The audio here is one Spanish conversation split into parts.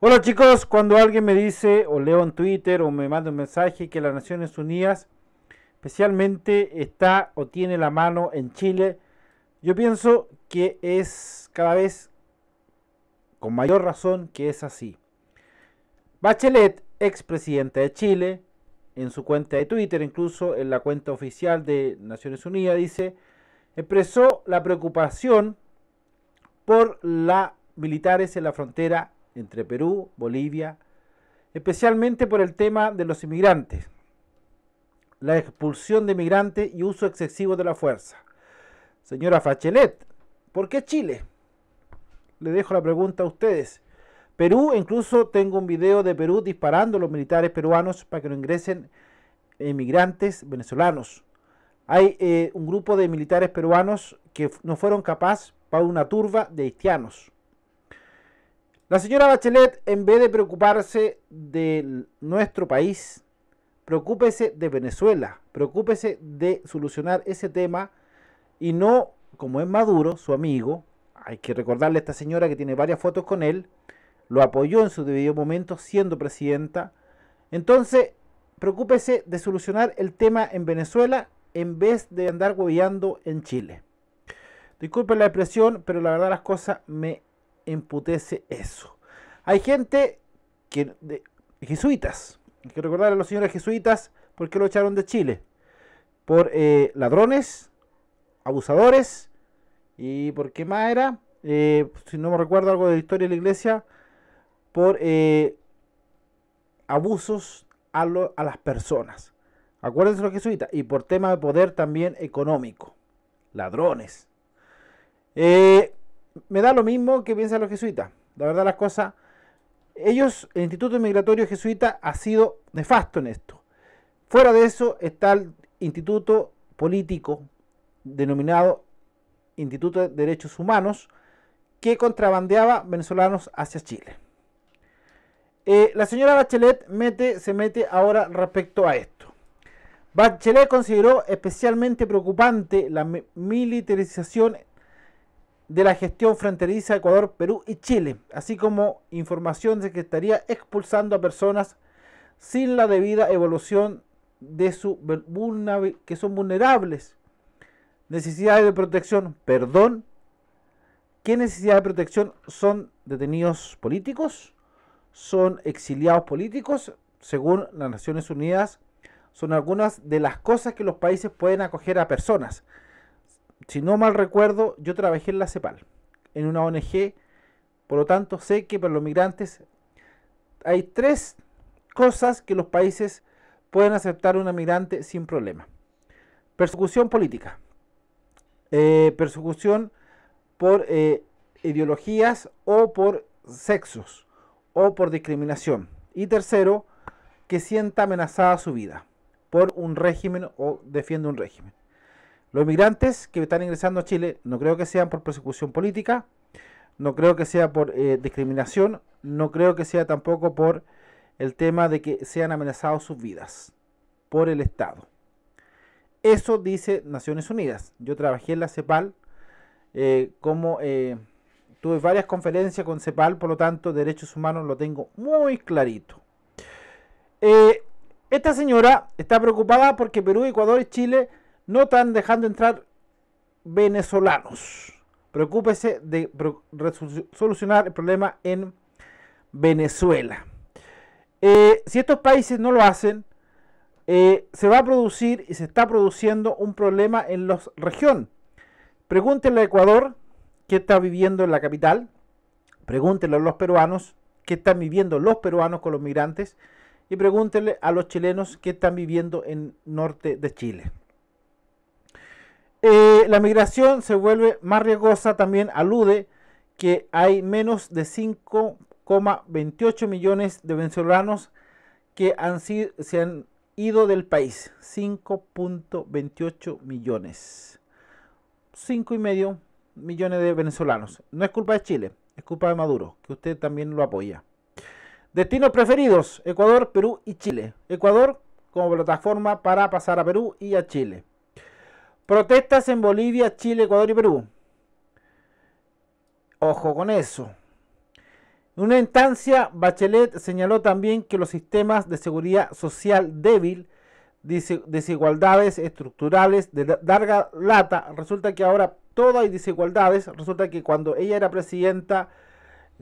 Hola chicos, cuando alguien me dice o leo en Twitter o me manda un mensaje que las Naciones Unidas especialmente está o tiene la mano en Chile, yo pienso que es cada vez con mayor razón que es así. Bachelet, expresidente de Chile, en su cuenta de Twitter, incluso en la cuenta oficial de Naciones Unidas, dice, expresó la preocupación por la militares en la frontera entre Perú, Bolivia, especialmente por el tema de los inmigrantes, la expulsión de inmigrantes y uso excesivo de la fuerza. Señora Fachelet, ¿por qué Chile? Le dejo la pregunta a ustedes. Perú, incluso tengo un video de Perú disparando a los militares peruanos para que no ingresen inmigrantes venezolanos. Hay eh, un grupo de militares peruanos que no fueron capaces para una turba de haitianos. La señora Bachelet, en vez de preocuparse de nuestro país, preocúpese de Venezuela, preocúpese de solucionar ese tema y no, como es Maduro, su amigo, hay que recordarle a esta señora que tiene varias fotos con él, lo apoyó en su debido momento siendo presidenta. Entonces, preocúpese de solucionar el tema en Venezuela en vez de andar gobiando en Chile. Disculpen la expresión, pero la verdad las cosas me emputece eso. Hay gente que, jesuitas, hay que recordar a los señores jesuitas por qué lo echaron de Chile, por eh, ladrones, abusadores y por qué más era, eh, si no me recuerdo algo de la historia de la iglesia, por eh, abusos a, a las personas. Acuérdense los jesuitas, y por tema de poder también económico, ladrones. Eh, me da lo mismo que piensan los jesuitas. La verdad las cosas, ellos, el Instituto Migratorio Jesuita ha sido nefasto en esto. Fuera de eso está el instituto político denominado Instituto de Derechos Humanos, que contrabandeaba venezolanos hacia Chile. Eh, la señora Bachelet mete, se mete ahora respecto a esto. Bachelet consideró especialmente preocupante la militarización de la gestión fronteriza Ecuador, Perú y Chile, así como información de que estaría expulsando a personas sin la debida evolución de su que son vulnerables. Necesidades de protección, perdón. ¿Qué necesidad de protección son detenidos políticos? ¿Son exiliados políticos? Según las Naciones Unidas, son algunas de las cosas que los países pueden acoger a personas si no mal recuerdo, yo trabajé en la CEPAL, en una ONG, por lo tanto sé que para los migrantes hay tres cosas que los países pueden aceptar a un migrante sin problema. Persecución política, eh, persecución por eh, ideologías o por sexos o por discriminación. Y tercero, que sienta amenazada su vida por un régimen o defiende un régimen. Los migrantes que están ingresando a Chile no creo que sean por persecución política, no creo que sea por eh, discriminación, no creo que sea tampoco por el tema de que sean amenazados sus vidas por el Estado. Eso dice Naciones Unidas. Yo trabajé en la CEPAL eh, como... Eh, tuve varias conferencias con CEPAL, por lo tanto, derechos humanos lo tengo muy clarito. esta señora está preocupada porque Perú, Ecuador y Chile no están dejando entrar venezolanos. Preocúpese de solucionar el problema en Venezuela. Eh, si estos países no lo hacen, eh, se va a producir y se está produciendo un problema en la región. Pregúntele a Ecuador qué está viviendo en la capital. Pregúntele a los peruanos qué están viviendo los peruanos con los migrantes. Y pregúntele a los chilenos qué están viviendo en norte de Chile. Eh, la migración se vuelve más riesgosa, también alude que hay menos de 5,28 millones de venezolanos que han, se han ido del país. 5.28 millones. 5,5 y medio millones de venezolanos. No es culpa de Chile, es culpa de Maduro, que usted también lo apoya. Destinos preferidos, Ecuador, Perú y Chile. Ecuador como plataforma para pasar a Perú y a Chile. Protestas en Bolivia, Chile, Ecuador y Perú. Ojo con eso. En una instancia, Bachelet señaló también que los sistemas de seguridad social débil, desigualdades estructurales de larga lata, resulta que ahora todo hay desigualdades, resulta que cuando ella era presidenta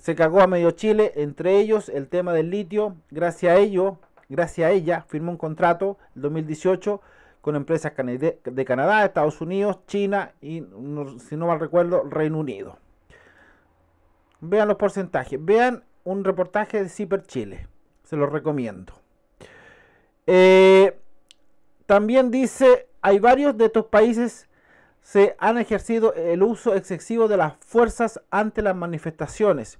se cagó a medio Chile, entre ellos el tema del litio, gracias a ello, gracias a ella firmó un contrato en 2018 con empresas de Canadá, Estados Unidos, China y, si no mal recuerdo, Reino Unido. Vean los porcentajes. Vean un reportaje de Ciper Chile. Se los recomiendo. Eh, también dice, hay varios de estos países se han ejercido el uso excesivo de las fuerzas ante las manifestaciones.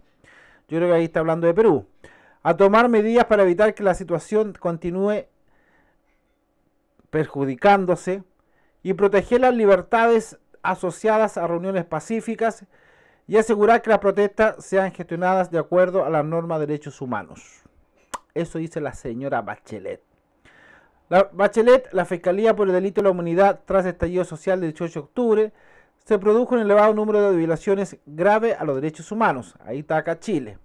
Yo creo que ahí está hablando de Perú. A tomar medidas para evitar que la situación continúe perjudicándose, y proteger las libertades asociadas a reuniones pacíficas y asegurar que las protestas sean gestionadas de acuerdo a la norma de derechos humanos. Eso dice la señora Bachelet. La Bachelet, la Fiscalía por el Delito de la Humanidad tras el estallido social del 18 de octubre, se produjo un elevado número de violaciones graves a los derechos humanos. Ahí está acá Chile.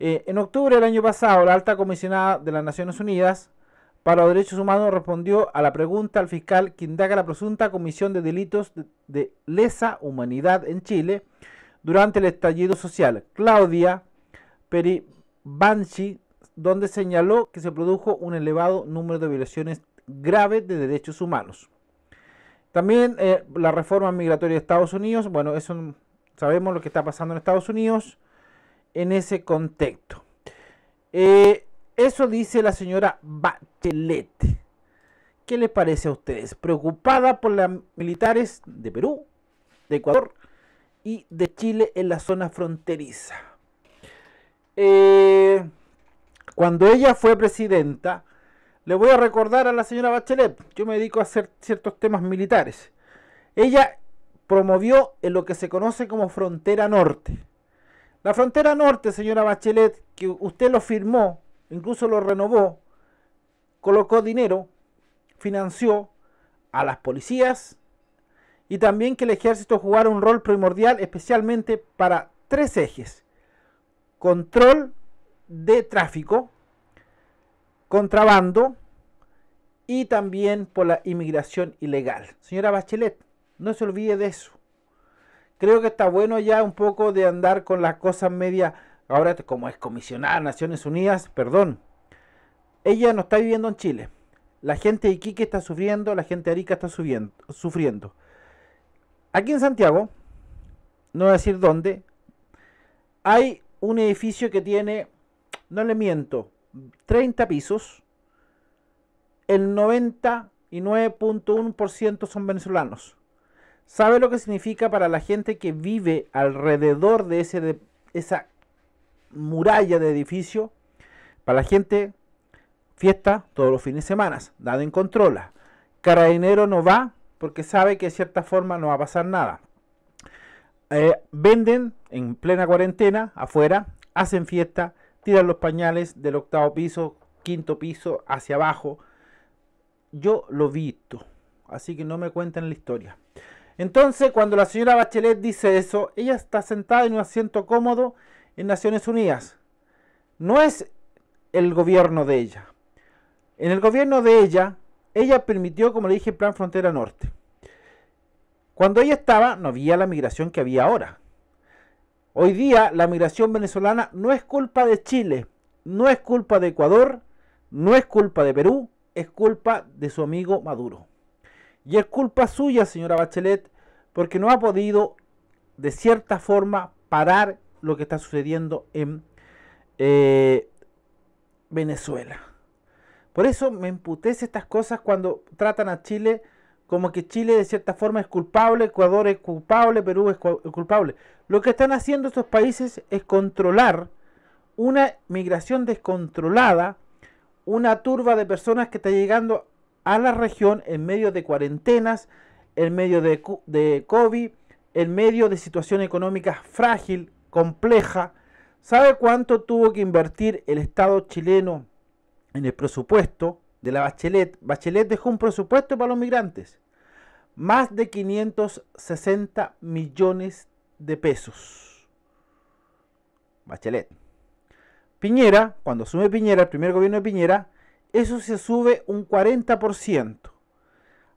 Eh, en octubre del año pasado, la alta comisionada de las Naciones Unidas para los Derechos Humanos respondió a la pregunta al fiscal que indaga la presunta comisión de delitos de lesa humanidad en Chile durante el estallido social, Claudia Peribanchi, donde señaló que se produjo un elevado número de violaciones graves de derechos humanos. También eh, la reforma migratoria de Estados Unidos, bueno, eso sabemos lo que está pasando en Estados Unidos en ese contexto. Eh, eso dice la señora Bachelet. ¿Qué les parece a ustedes? Preocupada por las militares de Perú, de Ecuador y de Chile en la zona fronteriza. Eh, cuando ella fue presidenta, le voy a recordar a la señora Bachelet, yo me dedico a hacer ciertos temas militares. Ella promovió en lo que se conoce como frontera norte. La frontera norte, señora Bachelet, que usted lo firmó incluso lo renovó, colocó dinero, financió a las policías y también que el ejército jugara un rol primordial especialmente para tres ejes. Control de tráfico, contrabando y también por la inmigración ilegal. Señora Bachelet, no se olvide de eso. Creo que está bueno ya un poco de andar con las cosas media ahora como es comisionada de Naciones Unidas, perdón, ella no está viviendo en Chile. La gente de Iquique está sufriendo, la gente de Arica está sufriendo. Aquí en Santiago, no voy a decir dónde, hay un edificio que tiene, no le miento, 30 pisos, el 99.1% son venezolanos. ¿Sabe lo que significa para la gente que vive alrededor de ese, de, esa muralla de edificio para la gente. Fiesta todos los fines de semana, dado en controla. Carabinero no va porque sabe que de cierta forma no va a pasar nada. Eh, venden en plena cuarentena afuera, hacen fiesta, tiran los pañales del octavo piso, quinto piso, hacia abajo. Yo lo visto, así que no me cuenten la historia. Entonces, cuando la señora Bachelet dice eso, ella está sentada en un asiento cómodo en Naciones Unidas. No es el gobierno de ella. En el gobierno de ella, ella permitió, como le dije, el plan Frontera Norte. Cuando ella estaba, no había la migración que había ahora. Hoy día la migración venezolana no es culpa de Chile, no es culpa de Ecuador, no es culpa de Perú, es culpa de su amigo Maduro. Y es culpa suya, señora Bachelet, porque no ha podido, de cierta forma, parar lo que está sucediendo en eh, Venezuela. Por eso me emputece estas cosas cuando tratan a Chile como que Chile de cierta forma es culpable, Ecuador es culpable, Perú es culpable. Lo que están haciendo estos países es controlar una migración descontrolada, una turba de personas que está llegando a la región en medio de cuarentenas, en medio de, de COVID, en medio de situación económica frágil, compleja. ¿Sabe cuánto tuvo que invertir el Estado chileno en el presupuesto de la Bachelet? Bachelet dejó un presupuesto para los migrantes. Más de 560 millones de pesos. Bachelet. Piñera, cuando sube Piñera, el primer gobierno de Piñera, eso se sube un 40%.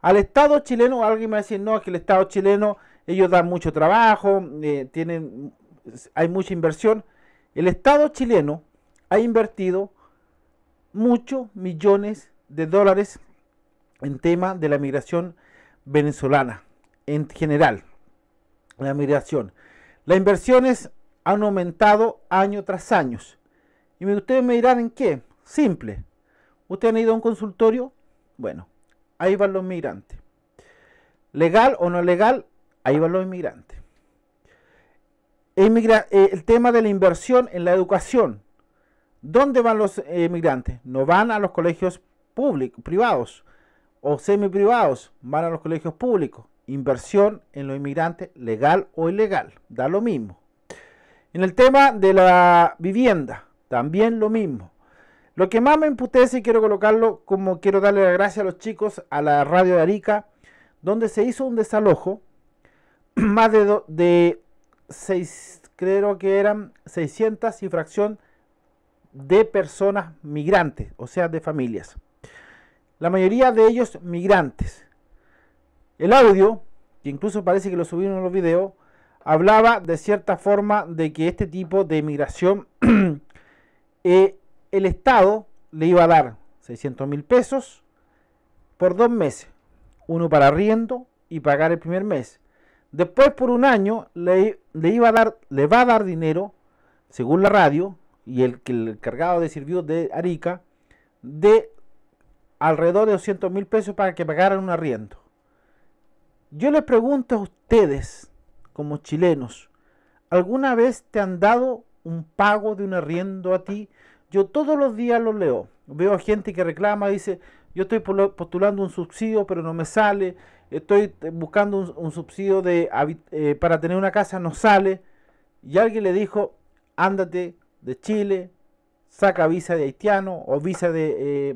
Al Estado chileno, alguien me va a decir, no, es que el Estado chileno, ellos dan mucho trabajo, eh, tienen hay mucha inversión. El Estado chileno ha invertido muchos millones de dólares en tema de la migración venezolana en general. La migración. Las inversiones han aumentado año tras año. Y ustedes me dirán en qué. Simple. ¿Ustedes han ido a un consultorio? Bueno, ahí van los migrantes. Legal o no legal, ahí van los inmigrantes. Eh, el tema de la inversión en la educación. ¿Dónde van los eh, emigrantes? No van a los colegios públicos, privados o semi privados van a los colegios públicos. Inversión en los inmigrantes, legal o ilegal, da lo mismo. En el tema de la vivienda, también lo mismo. Lo que más me emputece y quiero colocarlo como quiero darle la gracia a los chicos a la radio de Arica, donde se hizo un desalojo, más de creo que eran 600 y fracción de personas migrantes, o sea, de familias. La mayoría de ellos migrantes. El audio, que incluso parece que lo subieron en los videos, hablaba de cierta forma de que este tipo de migración eh, el Estado le iba a dar 600 mil pesos por dos meses, uno para arriendo y pagar el primer mes, Después por un año le, iba a dar, le va a dar dinero, según la radio, y el, el cargado de sirvió de Arica, de alrededor de 200 mil pesos para que pagaran un arriendo. Yo les pregunto a ustedes, como chilenos, ¿alguna vez te han dado un pago de un arriendo a ti? Yo todos los días lo leo. Veo gente que reclama, dice, yo estoy postulando un subsidio, pero no me sale, estoy eh, buscando un, subsidio de, eh, para tener una casa, no sale. Y alguien le dijo, ándate de Chile, saca visa de haitiano o visa de, eh,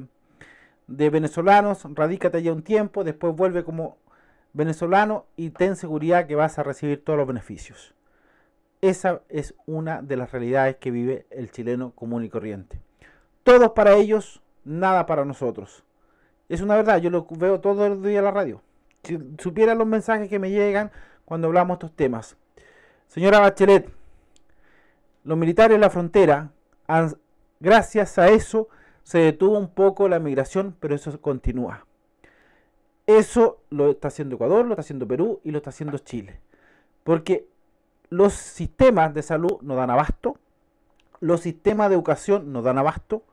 de venezolanos, radícate allá un tiempo, después vuelve como venezolano y ten seguridad que vas a recibir todos los beneficios. Esa es una de las realidades que vive el chileno común y corriente. Todos para ellos, nada para nosotros. Es una verdad, yo lo veo todo el día en la radio. Si supiera los mensajes que me llegan cuando hablamos estos temas. Señora Bachelet, los militares en la frontera, gracias a eso se detuvo un poco la migración, pero eso continúa. Eso lo está haciendo Ecuador, lo está haciendo Perú y lo está haciendo Chile. Porque los sistemas de salud no dan abasto, los sistemas de educación no dan abasto,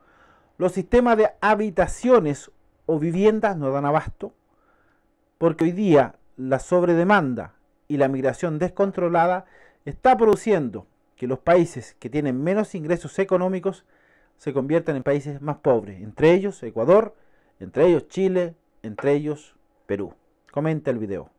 los sistemas de habitaciones o viviendas no dan abasto, porque hoy día la sobredemanda y la migración descontrolada está produciendo que los países que tienen menos ingresos económicos se conviertan en países más pobres, entre ellos Ecuador, entre ellos Chile, entre ellos Perú. Comenta el video.